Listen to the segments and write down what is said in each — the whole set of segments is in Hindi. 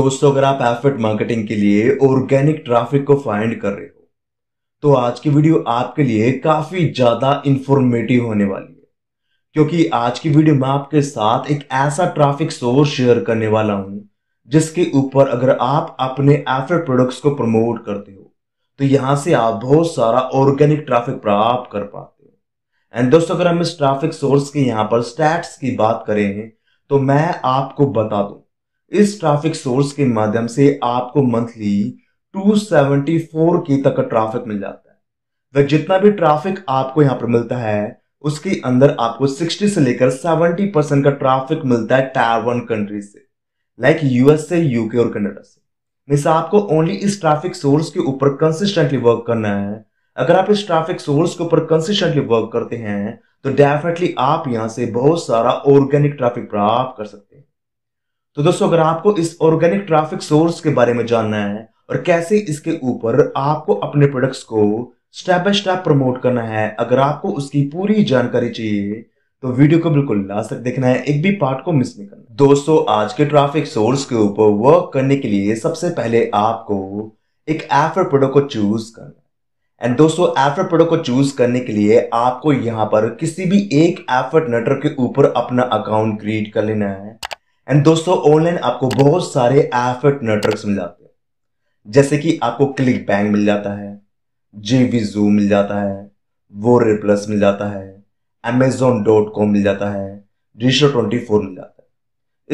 दोस्तों अगर आप एफिट मार्केटिंग के लिए ऑर्गेनिक ट्रैफिक को फाइंड कर रहे हो तो आज की वीडियो आपके लिए काफी ज्यादा इंफॉर्मेटिव होने वाली है क्योंकि आज की वीडियो में आपके साथ एक ऐसा ट्रैफिक सोर्स शेयर करने वाला हूं जिसके ऊपर अगर आप अपने एफिट प्रोडक्ट्स को प्रमोट करते हो तो यहां से आप बहुत सारा ऑर्गेनिक ट्राफिक प्राप्त कर पाते हो एंड दोस्तों अगर हम इस ट्रैफिक सोर्स के यहां पर स्टैट्स की बात करें तो मैं आपको बता दूं इस ट्रैफिक सोर्स के माध्यम से आपको मंथली 274 की तक का ट्रैफिक मिल जाता है वह जितना भी ट्रैफिक आपको यहाँ पर मिलता है उसके अंदर आपको 60 से लेकर 70 परसेंट का ट्रैफिक मिलता है टायर वन कंट्री से लाइक यूएस से यूके और कनाडा से मिस आपको ओनली इस ट्रैफिक सोर्स के ऊपर कंसिस्टेंटली वर्क करना है अगर आप इस ट्रैफिक सोर्स के ऊपर कंसिस्टेंटली वर्क करते हैं तो डेफिनेटली आप यहाँ से बहुत सारा ऑर्गेनिक ट्रैफिक प्राप्त कर सकते हैं तो दोस्तों अगर आपको इस ऑर्गेनिक ट्रैफिक सोर्स के बारे में जानना है और कैसे इसके ऊपर आपको अपने प्रोडक्ट्स को स्टेप बाय स्टेप प्रमोट करना है अगर आपको उसकी पूरी जानकारी चाहिए तो वीडियो को बिल्कुल लास्ट तक देखना है एक भी पार्ट को मिस नहीं करना दोस्तों आज के ट्रैफिक सोर्स के ऊपर वर्क करने के लिए सबसे पहले आपको एक एफर प्रोडक्ट को चूज करना है एंड दोस्तों एफर्ट प्रोडक्ट को चूज करने के लिए आपको यहाँ पर किसी भी एक एफर्ट नटर के ऊपर अपना अकाउंट क्रिएट कर लेना है एंड दोस्तों ऑनलाइन आपको बहुत सारे एफर्ट नेटवर्क्स मिल जाते हैं जैसे कि आपको क्लिक बैंक मिल जाता है जेवी जू मिल जाता है वो प्लस मिल जाता है अमेजोन डॉट कॉम मिल जाता है डिशो ट्वेंटी फोर मिल जाता है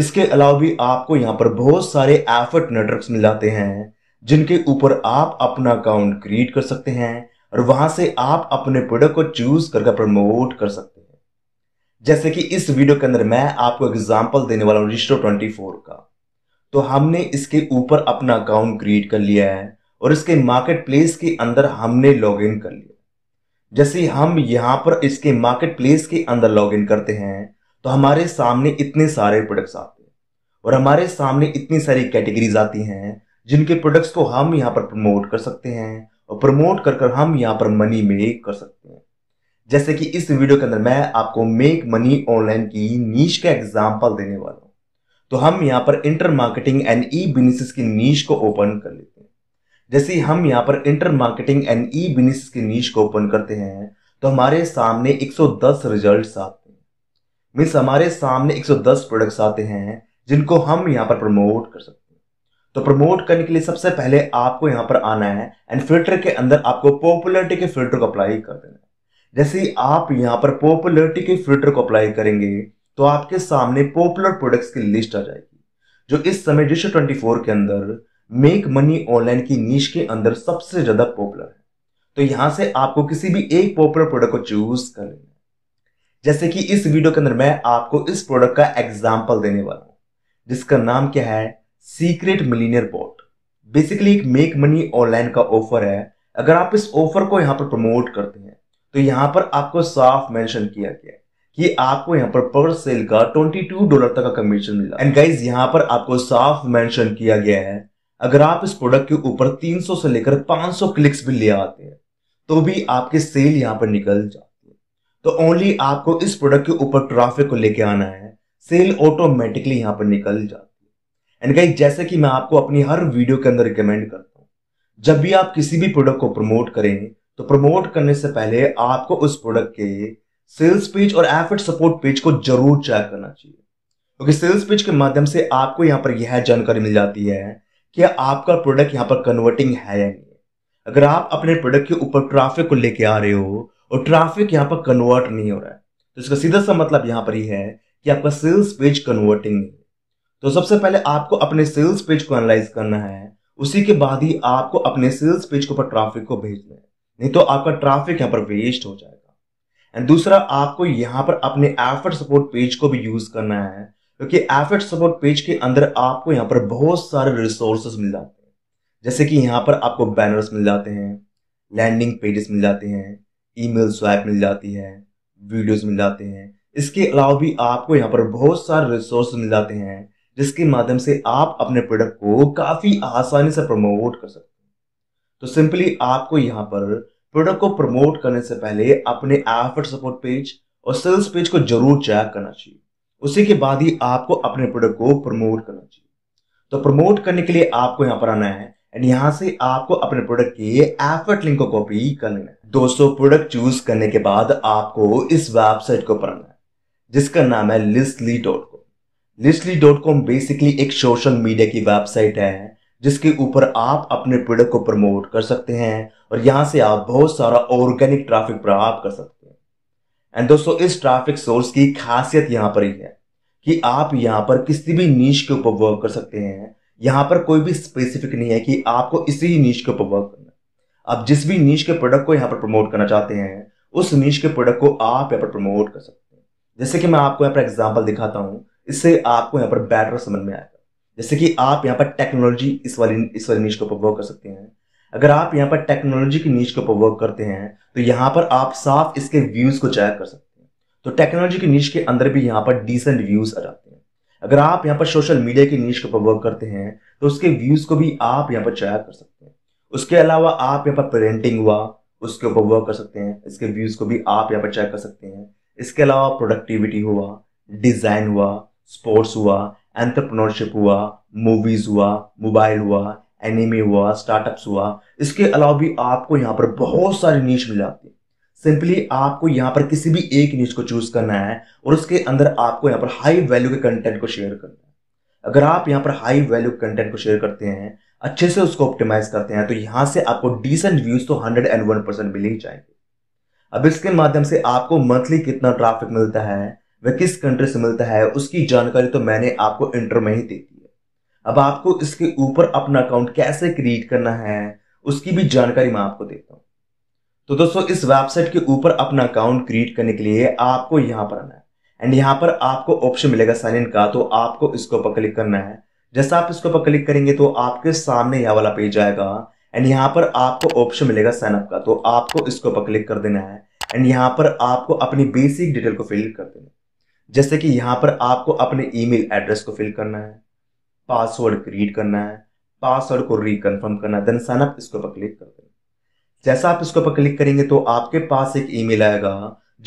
इसके अलावा भी आपको यहाँ पर बहुत सारे एफर्ट नेटवर्क्स मिल जाते हैं जिनके ऊपर आप अपना अकाउंट क्रिएट कर सकते हैं और वहां से आप अपने प्रोडक्ट को चूज करके प्रमोट कर सकते हैं जैसे कि इस वीडियो के अंदर मैं आपको एग्जाम्पल देने वाला हूँ रिश्तो ट्वेंटी फोर का तो हमने इसके ऊपर अपना अकाउंट क्रिएट कर लिया है और इसके मार्केट प्लेस के अंदर हमने लॉग इन कर लिया जैसे हम यहाँ पर इसके मार्केट प्लेस के अंदर लॉग इन करते हैं तो हमारे सामने इतने सारे प्रोडक्ट्स आते हैं और हमारे सामने इतनी सारी कैटेगरीज आती हैं जिनके प्रोडक्ट्स को हम यहाँ पर प्रमोट कर सकते हैं और प्रमोट कर कर हम यहाँ पर मनी मेक कर सकते हैं जैसे कि इस वीडियो के अंदर मैं आपको मेक मनी ऑनलाइन की नीच का एग्जाम्पल देने वाला हूं तो हम यहाँ पर internet marketing and e business की नीच को ओपन कर लेते हैं जैसे हम यहाँ पर internet marketing and e business की नीच को ओपन करते हैं तो हमारे सामने 110 रिजल्ट आते हैं मीन्स हमारे सामने 110 प्रोडक्ट्स आते हैं जिनको हम यहाँ पर प्रमोट कर सकते हैं तो प्रमोट करने के लिए सबसे पहले आपको यहाँ पर आना है एंड फिल्टर के अंदर आपको पॉपुलरिटी के फिल्टर को अप्लाई कर देना है जैसे आप यहाँ पर पॉपुलरिटी के फिल्टर को अप्लाई करेंगे तो आपके सामने पॉपुलर प्रोडक्ट्स की लिस्ट आ जाएगी जो इस समय डिशो ट्वेंटी फोर के अंदर मेक मनी ऑनलाइन की नीच के अंदर सबसे ज्यादा पॉपुलर है तो यहां से आपको किसी भी एक पॉपुलर प्रोडक्ट को चूज कर लेना जैसे कि इस वीडियो के अंदर मैं आपको इस प्रोडक्ट का एग्जाम्पल देने वाला हूँ जिसका नाम क्या है सीक्रेट मिलीनियर बोट बेसिकली एक मेक मनी ऑनलाइन का ऑफर है अगर आप इस ऑफर को यहाँ पर प्रमोट करते हैं तो यहां पर आपको साफ मेंशन किया गया है कि आपको यहां पर पर सेल का 22 डॉलर तक का कमीशन मिला एंड गाइज यहां पर आपको साफ मेंशन किया गया है अगर आप इस प्रोडक्ट के ऊपर 300 से लेकर 500 क्लिक्स भी ले आते हैं तो भी आपके सेल यहां पर निकल जाती है तो ओनली आपको इस प्रोडक्ट के ऊपर ट्राफिक को लेके आना है सेल ऑटोमेटिकली यहां पर निकल जाती है एंड गाइज जैसे कि मैं आपको अपनी हर वीडियो के अंदर रिकमेंड करता हूं जब भी आप किसी भी प्रोडक्ट को प्रमोट करेंगे तो प्रमोट करने से पहले आपको उस प्रोडक्ट के सेल्स पेज और एफर्ट सपोर्ट पेज को जरूर चेक करना चाहिए क्योंकि तो सेल्स पेज के माध्यम से आपको यहाँ पर यह जानकारी मिल जाती है कि आपका प्रोडक्ट यहाँ पर कन्वर्टिंग है या नहीं अगर आप अपने प्रोडक्ट के ऊपर ट्रैफिक को लेके आ रहे हो और ट्रैफिक यहाँ पर कन्वर्ट नहीं हो रहा है तो इसका सीधा सा मतलब यहाँ पर ही है कि आपका सेल्स पेज कन्वर्टिंग नहीं है तो सबसे पहले आपको अपने सेल्स पेज को एनालाइज करना है उसी के बाद ही आपको अपने सेल्स पेज के ऊपर ट्राफिक को भेजना है नहीं तो आपका ट्राफिक यहाँ पर वेस्ट हो जाएगा एंड दूसरा आपको यहाँ पर अपने एफर्ट सपोर्ट पेज को भी यूज करना है क्योंकि एफर्ट सपोर्ट पेज के अंदर आपको यहाँ पर बहुत सारे रिसोर्सेस मिल जाते हैं जैसे कि यहाँ पर आपको बैनर्स मिल जाते हैं लैंडिंग पेजेस मिल जाते हैं ईमेल स्वैप मिल जाती है वीडियोस मिल जाते हैं इसके अलावा भी आपको यहाँ पर बहुत सारे रिसोर्स मिल जाते हैं जिसके माध्यम से आप अपने प्रोडक्ट को काफ़ी आसानी से प्रमोट कर सकते हैं तो सिंपली आपको यहाँ पर प्रोडक्ट को प्रमोट करने से पहले अपने एफर्ट सपोर्ट पेज और सेल्स पेज को जरूर चेक करना चाहिए उसी के बाद ही आपको अपने प्रोडक्ट को प्रमोट करना चाहिए तो प्रमोट करने के लिए आपको यहाँ पर आना है एंड यहाँ से आपको अपने प्रोडक्ट के एफर्ट लिंक को कॉपी कर लेना है दोस्तों प्रोडक्ट चूज करने के बाद आपको इस वेबसाइट को पढ़ना है जिसका नाम है listly dot com listly dot com basically एक सोशल मीडिया की वेबसाइट है जिसके ऊपर आप अपने प्रोडक्ट को प्रमोट कर सकते हैं और यहां से आप बहुत सारा ऑर्गेनिक ट्रैफिक प्राप्त कर सकते हैं एंड दोस्तों इस ट्रैफिक सोर्स की खासियत यहाँ पर ही है कि आप यहाँ पर किसी भी नीच के ऊपर वर्क कर सकते हैं यहाँ पर कोई भी स्पेसिफिक नहीं है कि आपको इसी ही नीच के ऊपर वर्क करना आप जिस भी नीच के प्रोडक्ट को यहाँ पर प्रमोट करना चाहते हैं उस नीच के प्रोडक्ट को आप यहाँ पर प्रमोट कर सकते हैं जैसे कि मैं आपको यहाँ पर एग्जाम्पल दिखाता हूँ इससे आपको यहाँ पर बेटर समझ में आएगा जैसे कि आप यहाँ पर टेक्नोलॉजी इस वाली इस वाली नीच के ऊपर वर्क कर सकते हैं अगर आप यहाँ पर टेक्नोलॉजी की नीच के ऊपर वर्क करते हैं तो यहाँ पर आप साफ इसके व्यूज को चेक कर सकते हैं तो टेक्नोलॉजी की नीच के अंदर भी यहाँ पर डिसेंट व्यूज आ जाते हैं अगर आप यहाँ पर सोशल मीडिया की नीच के ऊपर वर्क करते हैं तो उसके व्यूज को भी आप यहाँ पर चेक कर सकते हैं उसके अलावा आप यहाँ पर पेरेंटिंग हुआ उसके ऊपर वर्क कर सकते हैं इसके व्यूज को भी आप यहाँ पर चेक कर सकते हैं इसके अलावा प्रोडक्टिविटी हुआ डिजाइन हुआ स्पोर्ट्स हुआ एंटरप्रेन्योरशिप हुआ मूवीज हुआ मोबाइल हुआ एनिमे हुआ स्टार्टअप्स हुआ इसके अलावा भी आपको यहाँ पर बहुत सारी नीच मिल जाती है सिंपली आपको यहाँ पर किसी भी एक नीच को चूज करना है और उसके अंदर आपको यहाँ पर हाई वैल्यू के कंटेंट को शेयर करना है अगर आप यहाँ पर हाई वैल्यू कंटेंट को शेयर करते हैं अच्छे से उसको ऑप्टिमाइज करते हैं तो यहाँ से आपको डिसेंट व्यूज तो हंड्रेड एंड वन परसेंट मिल ही जाएंगे अब इसके माध्यम से आपको मंथली कितना ट्रैफिक मिलता है वह किस कंट्री से मिलता है उसकी जानकारी तो मैंने आपको इंटर में ही दे दी है अब आपको इसके ऊपर अपना अकाउंट कैसे क्रिएट करना है उसकी भी जानकारी मैं आपको देता हूँ तो दोस्तों इस वेबसाइट के ऊपर अपना अकाउंट क्रिएट करने के लिए आपको यहां पर आना है एंड यहाँ पर आपको ऑप्शन मिलेगा साइन इन का तो आपको इसके ऊपर क्लिक करना है जैसा आप इसके ऊपर क्लिक करेंगे तो आपके सामने यह वाला पेज आएगा एंड यहाँ पर आपको ऑप्शन मिलेगा साइनअप का तो आपको इसके ऊपर क्लिक कर देना है एंड यहाँ पर आपको अपनी बेसिक डिटेल को फिल कर देना है जैसे कि यहाँ पर आपको अपने ईमेल एड्रेस को फिल करना है पासवर्ड क्रिएट करना है पासवर्ड को रिकन्फर्म करना है देन साइन इसके ऊपर क्लिक कर देना जैसा आप इसके ऊपर क्लिक करेंगे तो आपके पास एक ई आएगा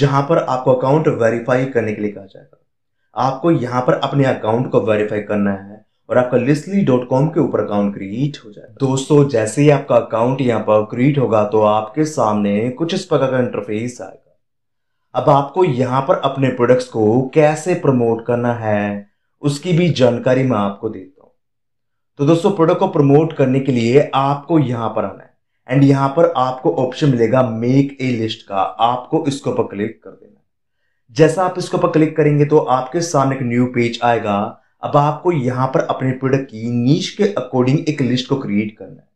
जहां पर आपको अकाउंट वेरीफाई करने के लिए कहा जाएगा आपको यहाँ पर अपने अकाउंट को वेरीफाई करना है और आपका लिस्टली डॉट कॉम के ऊपर अकाउंट क्रिएट हो जाएगा दोस्तों जैसे ही आपका अकाउंट यहाँ पर क्रिएट होगा तो आपके सामने कुछ इस प्रकार का इंटरफेस आएगा अब आपको यहाँ पर अपने प्रोडक्ट्स को कैसे प्रमोट करना है उसकी भी जानकारी मैं आपको देता हूँ तो दोस्तों प्रोडक्ट को प्रमोट करने के लिए आपको यहाँ पर आना है एंड यहाँ पर आपको ऑप्शन मिलेगा मेक ए लिस्ट का आपको इसके ऊपर क्लिक कर देना जैसा आप इसके ऊपर क्लिक करेंगे तो आपके सामने एक न्यू पेज आएगा अब आपको यहाँ पर अपने प्रोडक्ट की नीच के अकॉर्डिंग एक लिस्ट को क्रिएट करना है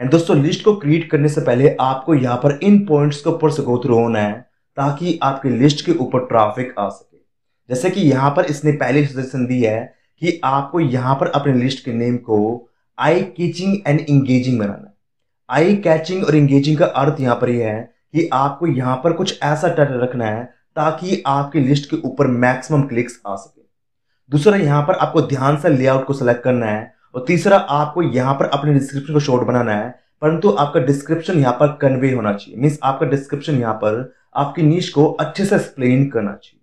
एंड दोस्तों लिस्ट को क्रिएट करने से पहले आपको यहाँ पर इन पॉइंट्स के ऊपर से गोत्र होना है ताकि आपके लिस्ट के ऊपर ट्रैफिक आ सके जैसे कि यहाँ पर इसने पहले सजेशन दी है कि आपको यहाँ पर अपने लिस्ट के नेम को आई कैचिंग एंड इंगेजिंग बनाना है आई कैचिंग और इंगेजिंग का अर्थ यहाँ पर यह है कि आपको यहाँ पर कुछ ऐसा टाइटल रखना है ताकि आपकी लिस्ट के ऊपर मैक्सिमम क्लिक्स आ सके दूसरा यहाँ पर आपको ध्यान से लेआउट को सिलेक्ट करना है और तीसरा आपको यहाँ पर अपने डिस्क्रिप्शन को शॉर्ट बनाना है परंतु आपका डिस्क्रिप्शन यहाँ पर कन्वे होना चाहिए मीन्स आपका डिस्क्रिप्शन यहाँ पर आपकी नीच को अच्छे से एक्सप्लेन करना चाहिए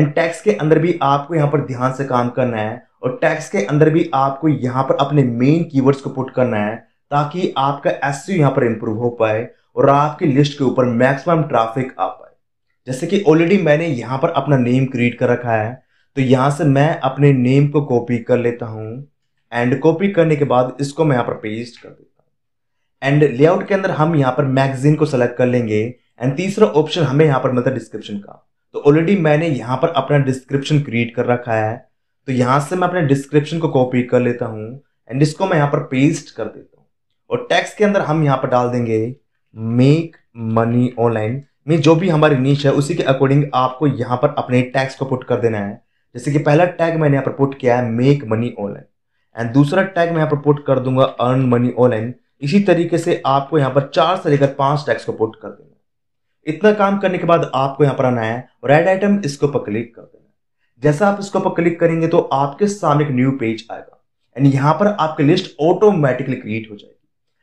एंड टैक्स के अंदर भी आपको यहाँ पर ध्यान से काम करना है और टैक्स के अंदर भी आपको यहाँ पर अपने मेन कीवर्ड्स को पुट करना है ताकि आपका एस यहाँ पर इम्प्रूव हो पाए और आपकी लिस्ट के ऊपर मैक्सिमम ट्रैफिक आ पाए जैसे कि ऑलरेडी मैंने यहाँ पर अपना नेम क्रिएट कर रखा है तो यहाँ से मैं अपने नेम को कॉपी कर लेता हूँ एंड कॉपी करने के बाद इसको मैं यहाँ पर पेस्ट कर देता हूँ एंड लेआउट के अंदर हम यहाँ पर मैगजीन को सेलेक्ट कर लेंगे एंड तीसरा ऑप्शन हमें यहाँ पर मिलता है डिस्क्रिप्शन का तो ऑलरेडी मैंने यहाँ पर अपना डिस्क्रिप्शन क्रिएट कर रखा है तो यहाँ से मैं अपने डिस्क्रिप्शन को कॉपी कर लेता हूँ एंड इसको मैं यहाँ पर पेस्ट कर देता हूँ और टैक्स के अंदर हम यहाँ पर डाल देंगे मेक मनी ऑनलाइन मीन जो भी हमारी नीच है उसी के अकॉर्डिंग आपको यहाँ पर अपने टैक्स को पुट कर देना है जैसे कि पहला टैग मैंने यहाँ पर पुट किया है मेक मनी ऑनलाइन एंड दूसरा टैग मैं यहाँ पर पुट कर दूंगा अर्न मनी ऑनलाइन इसी तरीके से आपको यहाँ पर चार से लेकर पांच टैक्स को पुट कर देंगे इतना काम करने के बाद आपको यहां पर आना है रेड आइटम इसके ऊपर क्लिक कर देना है जैसा आप इसके ऊपर क्लिक करेंगे तो आपके सामने एक न्यू पेज आएगा एंड यहां पर आपकी लिस्ट ऑटोमेटिकली क्रिएट हो जाएगी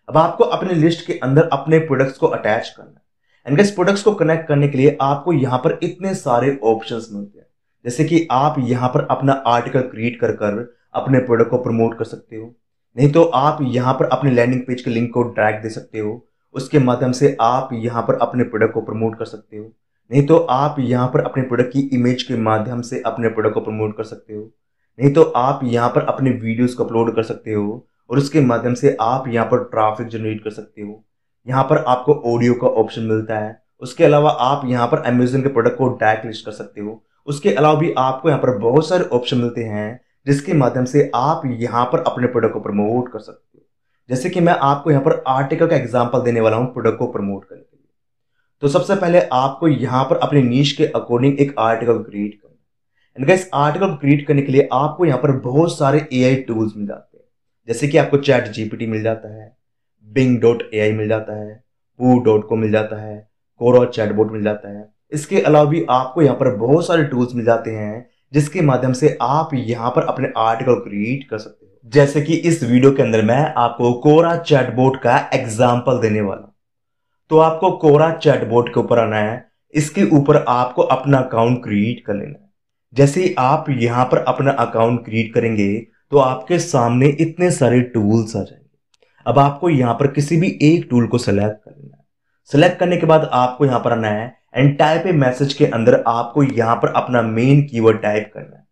अब आपको अपने लिस्ट के अंदर अपने प्रोडक्ट्स को अटैच करना है एंड इस प्रोडक्ट्स को कनेक्ट करने के लिए आपको यहां पर इतने सारे ऑप्शन मिलते हैं जैसे कि आप यहां पर अपना आर्टिकल क्रिएट कर कर अपने प्रोडक्ट को प्रमोट कर सकते हो नहीं तो आप यहां पर अपने लैंडिंग पेज के लिंक को ड्रैग दे सकते हो उसके माध्यम से आप यहाँ पर अपने प्रोडक्ट को प्रमोट कर सकते हो नहीं तो आप यहाँ पर अपने प्रोडक्ट की इमेज के माध्यम से अपने प्रोडक्ट को प्रमोट कर सकते हो नहीं तो आप यहाँ पर अपने वीडियोस को अपलोड कर सकते हो और उसके माध्यम से आप यहाँ पर ट्रैफिक जनरेट कर सकते हो यहाँ पर आपको ऑडियो का ऑप्शन मिलता है उसके अलावा आप यहाँ पर अमेजोन के प्रोडक्ट को डायरेक्ट लिस्ट कर सकते हो उसके अलावा भी आपको यहाँ पर बहुत सारे ऑप्शन मिलते हैं जिसके माध्यम से आप यहाँ पर अपने प्रोडक्ट को प्रमोट कर सकते हो जैसे कि मैं आपको यहाँ पर आर्टिकल का एग्जाम्पल देने वाला हूँ प्रोडक्ट को प्रमोट करने के लिए तो सबसे पहले आपको यहाँ पर अपने नीच के अकॉर्डिंग एक आर्टिकल क्रिएट करना है आर्टिकल को क्रिएट करने के लिए आपको यहाँ पर बहुत सारे ए टूल्स मिल जाते हैं जैसे कि आपको चैट जी मिल जाता है बिंग डॉट ए मिल जाता है पू डॉट को मिल जाता है चैट चैटबोट मिल जाता है इसके अलावा भी आपको यहाँ पर बहुत सारे टूल्स मिल जाते हैं जिसके माध्यम से आप यहाँ पर अपने आर्टिकल क्रिएट कर सकते हैं जैसे कि इस वीडियो के अंदर मैं आपको कोरा चैटबोट का एग्जाम्पल देने वाला तो आपको कोरा चैटबोट के ऊपर आना है इसके ऊपर आपको अपना अकाउंट क्रिएट कर लेना है जैसे आप यहाँ पर अपना अकाउंट क्रिएट करेंगे तो आपके सामने इतने सारे टूल्स आ जाएंगे अब आपको यहाँ पर किसी भी एक टूल को सिलेक्ट कर लेना है सिलेक्ट करने के बाद आपको यहाँ पर आना है एंड टाइप ए मैसेज के अंदर आपको यहाँ पर अपना मेन कीवर्ड टाइप करना है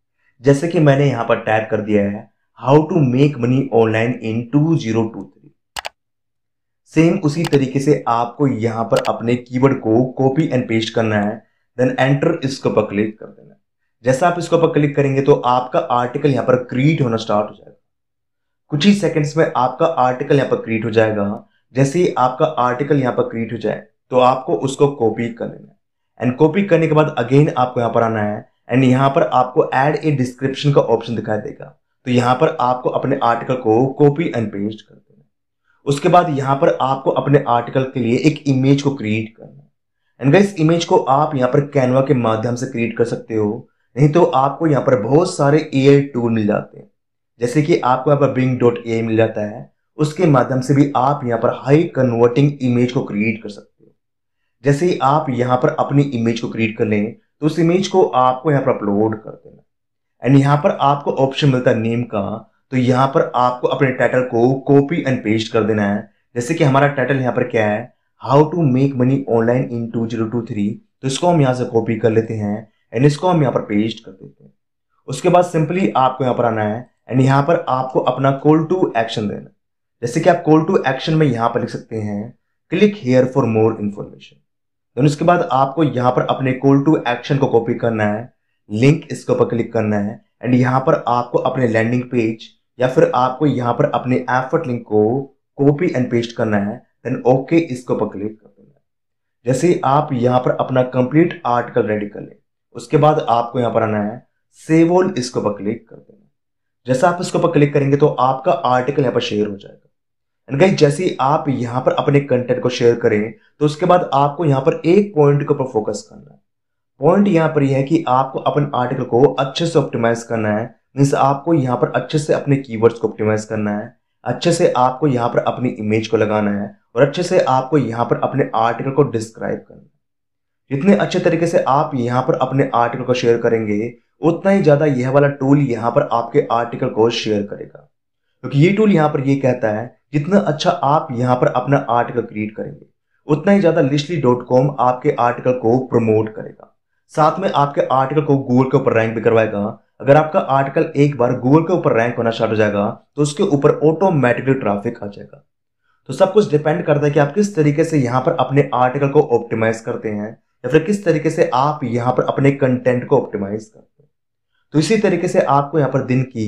जैसे कि मैंने यहाँ पर टाइप कर दिया है how to make money online in 2023 same उसी तरीके से आपको यहां पर अपने कीवर्ड को कॉपी एंड पेस्ट करना है देन एंटर इसके ऊपर क्लिक कर देना जैसा आप इसके ऊपर क्लिक करेंगे तो आपका आर्टिकल यहां पर क्रिएट होना स्टार्ट हो जाएगा कुछ ही सेकंड्स में आपका आर्टिकल यहाँ पर क्रिएट हो जाएगा जैसे ही आपका आर्टिकल यहाँ पर क्रिएट हो जाए तो आपको उसको कॉपी कर लेना है एंड कॉपी करने के बाद अगेन आपको यहाँ पर आना है एंड यहाँ पर आपको एड ए डिस्क्रिप्शन का ऑप्शन दिखाई देगा तो यहाँ पर आपको अपने आर्टिकल को कॉपी एंड पेस्ट कर देना उसके बाद यहाँ पर आपको अपने आर्टिकल के लिए एक इमेज को क्रिएट करना एंड गाइस इमेज को आप यहाँ पर कैनवा के माध्यम से क्रिएट कर सकते हो नहीं तो आपको यहां पर बहुत सारे ए टूल मिल जाते हैं जैसे कि आपको यहाँ पर बिंग डॉट ए मिल जाता है उसके माध्यम से भी आप यहाँ पर हाई कन्वर्टिंग इमेज को क्रिएट कर सकते हो जैसे ही आप यहाँ पर अपनी इमेज को क्रिएट कर लें तो उस इमेज को आपको यहाँ पर अपलोड कर देना एंड यहाँ पर आपको ऑप्शन मिलता है नेम का तो यहाँ पर आपको अपने टाइटल को कॉपी एंड पेस्ट कर देना है जैसे कि हमारा टाइटल यहाँ पर क्या है how to make money online in two zero two three तो इसको हम यहाँ से कॉपी कर लेते हैं एंड इसको हम यहाँ पर पेस्ट कर देते हैं उसके बाद सिंपली आपको यहाँ पर आना है एंड यहाँ पर आपको अपना कॉल टू एक्शन देना जैसे कि आप कॉल टू एक्शन में यहाँ पर लिख सकते हैं click here for more information उसके बाद आपको यहाँ पर अपने कॉल टू एक्शन को कॉपी करना है लिंक इसके ऊपर क्लिक करना है एंड यहाँ पर आपको अपने लैंडिंग पेज या फिर आपको यहाँ पर अपने एफर्ट लिंक को कॉपी एंड पेस्ट करना है देन ओके इसके ऊपर क्लिक कर देना है जैसे आप यहाँ पर अपना कंप्लीट आर्टिकल रेडी कर लें उसके बाद आपको यहाँ पर आना है सेव ऑल इसके ऊपर क्लिक कर देना जैसा आप इसके ऊपर क्लिक करेंगे तो आपका आर्टिकल यहाँ पर शेयर हो जाएगा एंड गाइज जैसे ही आप यहाँ पर अपने कंटेंट को शेयर करें तो उसके बाद आपको यहाँ पर एक पॉइंट के ऊपर फोकस करना है पॉइंट यहाँ पर यह है कि आपको अपन आर्टिकल को अच्छे से ऑप्टिमाइज करना है मीन्स आपको यहाँ पर अच्छे से अपने कीवर्ड्स को ऑप्टिमाइज करना है अच्छे से आपको यहाँ पर अपनी इमेज को लगाना है और अच्छे से आपको यहाँ पर अपने आर्टिकल को डिस्क्राइब करना है जितने अच्छे तरीके से आप यहाँ पर अपने आर्टिकल को शेयर करेंगे उतना ही ज़्यादा यह वाला टूल यहाँ पर आपके आर्टिकल को शेयर करेगा क्योंकि ये टूल यहाँ पर ये कहता है जितना अच्छा आप यहाँ पर अपना आर्टिकल क्रिएट करेंगे उतना ही ज़्यादा लिस्टली डॉट कॉम आपके आर्टिकल को प्रमोट करेगा साथ में आपके आर्टिकल को गूगल के ऊपर रैंक भी करवाएगा अगर आपका आर्टिकल एक बार गूगल के ऊपर रैंक होना स्टार्ट हो जाएगा तो उसके ऊपर ऑटोमेटिकली ट्रैफिक आ जाएगा तो सब कुछ डिपेंड करता है कि आप किस तरीके से यहाँ पर अपने आर्टिकल को ऑप्टिमाइज करते हैं या फिर किस तरीके से आप यहाँ पर अपने कंटेंट को ऑप्टिमाइज करते हैं तो इसी तरीके से आपको यहाँ पर दिन की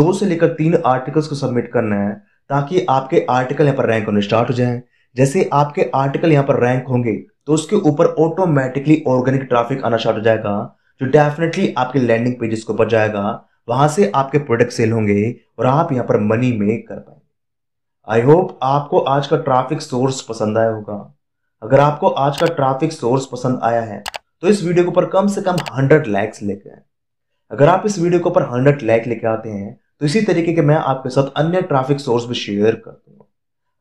दो से लेकर तीन आर्टिकल्स को सबमिट करना है ताकि आपके आर्टिकल यहाँ पर रैंक होने स्टार्ट हो जाए जैसे आपके आर्टिकल यहाँ पर रैंक होंगे तो उसके ऊपर ऑटोमेटिकली ऑर्गेनिक ट्रैफिक आना स्टार्ट हो जाएगा जो डेफिनेटली आपके लैंडिंग पेजेस के ऊपर जाएगा वहां से आपके प्रोडक्ट सेल होंगे और आप यहाँ पर मनी मेक कर पाएंगे आई होप आपको आज का ट्रैफिक सोर्स पसंद आया होगा अगर आपको आज का ट्रैफिक सोर्स पसंद आया है तो इस वीडियो के ऊपर कम से कम हंड्रेड लैक्स लेके आए अगर आप इस वीडियो के ऊपर हंड्रेड लैक लेके आते हैं तो इसी तरीके के मैं आपके साथ अन्य ट्रैफिक सोर्स भी शेयर कर दूंगा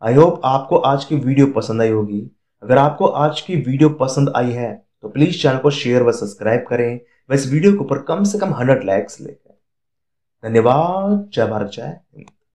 आई होप आपको आज की वीडियो पसंद आई होगी अगर आपको आज की वीडियो पसंद आई है तो प्लीज चैनल को शेयर व सब्सक्राइब करें वह इस वीडियो के ऊपर कम से कम हंड्रेड लाइक्स लेकर धन्यवाद जय भारत जय हिंद